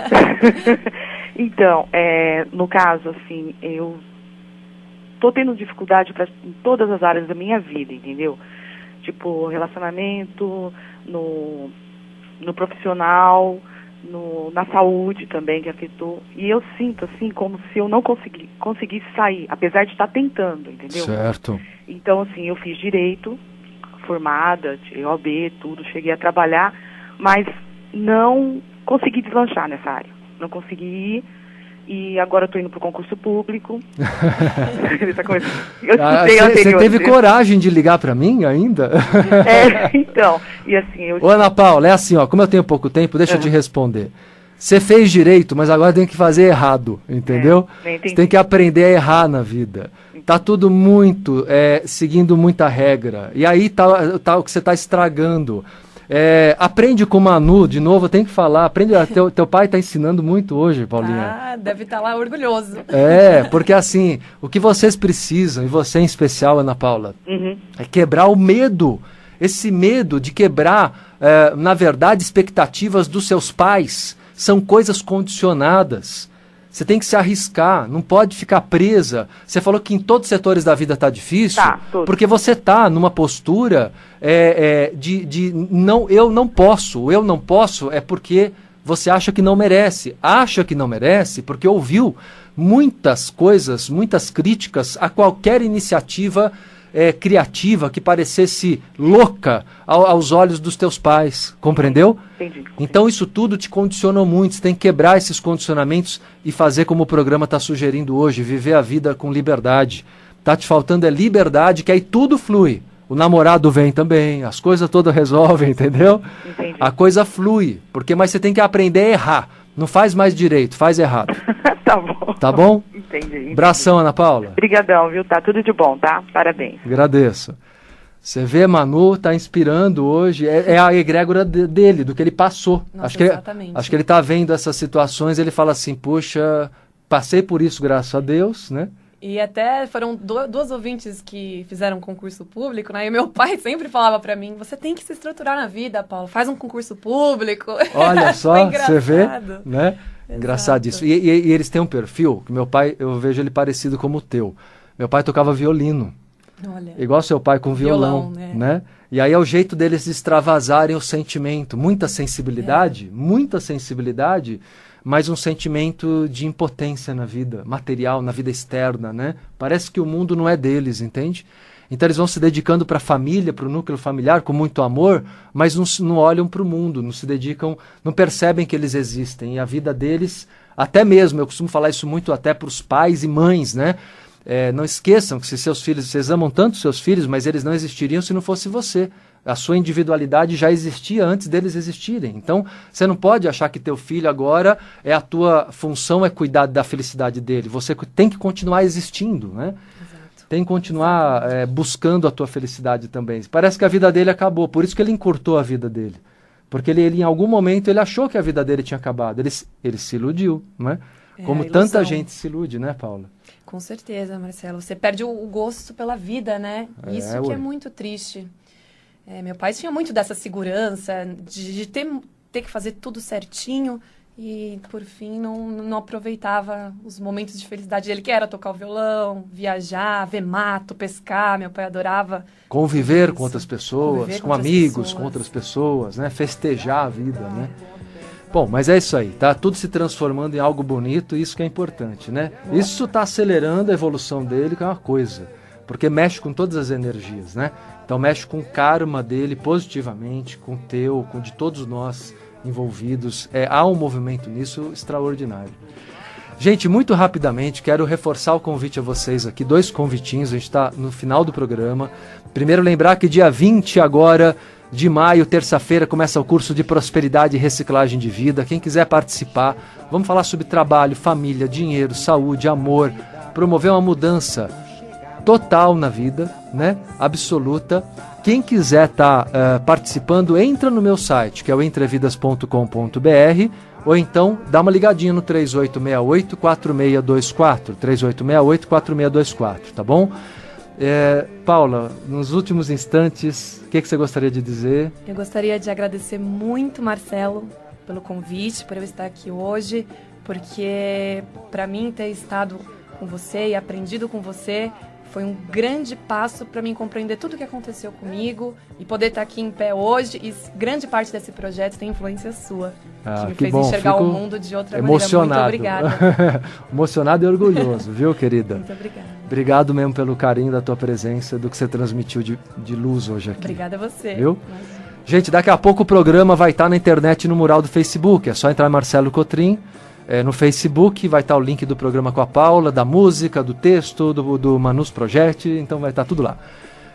então, é, no caso, assim, eu tô tendo dificuldade pra, em todas as áreas da minha vida, entendeu? Tipo, relacionamento, no, no profissional, no, na saúde também que afetou. E eu sinto assim como se eu não consegui, conseguisse sair, apesar de estar tentando, entendeu? Certo. Então assim, eu fiz direito, formada, OB, tudo, cheguei a trabalhar, mas não consegui deslanchar nessa área. Não consegui ir e agora estou indo indo o concurso público. tá ah, Você teve coragem de ligar para mim ainda? é, então. E assim, eu... Ô, Ana Paula, é assim, ó, como eu tenho pouco tempo, deixa uhum. eu te responder. Você fez direito, mas agora tem que fazer errado, entendeu? É, você tem que aprender a errar na vida. Tá tudo muito é, seguindo muita regra. E aí tá, tá o que você está estragando. É, aprende com o Manu, de novo, tem que falar. Aprende, ah, teu, teu pai está ensinando muito hoje, Paulinha. Ah, deve estar tá lá orgulhoso. É, porque assim, o que vocês precisam, e você em especial, Ana Paula, uhum. é quebrar o medo. Esse medo de quebrar, é, na verdade, expectativas dos seus pais. São coisas condicionadas. Você tem que se arriscar, não pode ficar presa. Você falou que em todos os setores da vida está difícil, tá, porque você está numa postura é, é, de, de não, eu não posso, eu não posso é porque você acha que não merece. Acha que não merece porque ouviu muitas coisas, muitas críticas a qualquer iniciativa é, criativa, que parecesse louca ao, aos olhos dos teus pais, compreendeu? Entendi. Então isso tudo te condicionou muito, você tem que quebrar esses condicionamentos e fazer como o programa está sugerindo hoje, viver a vida com liberdade. Tá te faltando é liberdade, que aí tudo flui. O namorado vem também, as coisas todas resolvem, entendeu? Entendi. A coisa flui, porque mas você tem que aprender a errar. Não faz mais direito, faz errado. Tá bom. Tá bom? Entendi. Bração, Ana Paula. Obrigadão, viu? Tá tudo de bom, tá? Parabéns. Agradeço. Você vê, Manu tá inspirando hoje, é, é a egrégora de, dele, do que ele passou. Nossa, acho que exatamente. Ele, acho que ele tá vendo essas situações, ele fala assim, puxa, passei por isso graças a Deus, né? E até foram do, duas ouvintes que fizeram concurso público, né? E meu pai sempre falava para mim: você tem que se estruturar na vida, Paulo. Faz um concurso público. Olha só, você vê, né? Engraçado isso. E, e, e, eles têm um perfil que meu pai, eu vejo ele parecido como o teu. Meu pai tocava violino. Olha. Igual seu pai com violão, violão né? né? E aí é o jeito deles extravasarem o sentimento. Muita sensibilidade, é. muita sensibilidade, mas um sentimento de impotência na vida material, na vida externa, né? Parece que o mundo não é deles, entende? Então eles vão se dedicando para a família, para o núcleo familiar, com muito amor, mas não, não olham para o mundo, não se dedicam, não percebem que eles existem. E a vida deles, até mesmo, eu costumo falar isso muito até para os pais e mães, né? É, não esqueçam que se seus filhos, vocês amam tanto seus filhos, mas eles não existiriam se não fosse você. A sua individualidade já existia antes deles existirem. Então, você não pode achar que teu filho agora é a tua função é cuidar da felicidade dele. Você tem que continuar existindo, né? tem que continuar é, buscando a tua felicidade também. Parece que a vida dele acabou, por isso que ele encurtou a vida dele. Porque ele, ele em algum momento, ele achou que a vida dele tinha acabado. Ele, ele se iludiu, não é? É, Como tanta gente se ilude, né, Paula? Com certeza, Marcelo. Você perde o, gosto pela vida, né? É, Isso que ué. é muito triste. É, meu pai tinha muito dessa segurança de, de ter, ter que fazer tudo certinho e por fim não, não aproveitava os momentos de felicidade dele, que era tocar o violão, viajar, ver mato, pescar. Meu pai adorava. Conviver com outras pessoas, Conviver com, com outras amigos, pessoas. com outras pessoas, né? Festejar a vida, né? Bom, mas é isso aí, tá? Tudo se transformando em algo bonito, isso que é importante, né? Isso está acelerando a evolução dele, que é uma coisa, porque mexe com todas as energias, né? Então mexe com o karma dele positivamente, com o teu, com o de todos nós envolvidos. É, há um movimento nisso extraordinário. Gente, muito rapidamente, quero reforçar o convite a vocês aqui. Dois convitinhos, a gente está no final do programa. Primeiro, lembrar que dia 20 agora de maio, terça-feira, começa o curso de Prosperidade e Reciclagem de Vida. Quem quiser participar, vamos falar sobre trabalho, família, dinheiro, saúde, amor, promover uma mudança total na vida, né? Absoluta. Quem quiser estar tá, uh, participando, entra no meu site, que é o entrevidas.com.br, ou então dá uma ligadinha no 3868-4624. 3868-4624, tá bom? É, Paula, nos últimos instantes, o que, que você gostaria de dizer? Eu gostaria de agradecer muito, Marcelo, pelo convite, por eu estar aqui hoje, porque para mim ter estado com você e aprendido com você foi um grande passo para mim compreender tudo o que aconteceu comigo e poder estar tá aqui em pé hoje. E grande parte desse projeto tem influência sua, ah, que me que fez bom. enxergar Fico o mundo de outra emocionado. maneira. Muito obrigada. emocionado e orgulhoso, viu, querida? Muito obrigada. Obrigado mesmo pelo carinho da tua presença, do que você transmitiu de, de luz hoje aqui. Obrigada a você. Viu? Gente, daqui a pouco o programa vai estar tá na internet no mural do Facebook. É só entrar Marcelo Cotrim é, no Facebook vai estar o link do programa com a Paula, da música, do texto, do, do Manus Project, então vai estar tudo lá.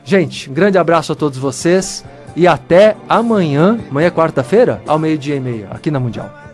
Gente, um grande abraço a todos vocês e até amanhã, amanhã é quarta-feira, ao meio-dia e meia, aqui na Mundial.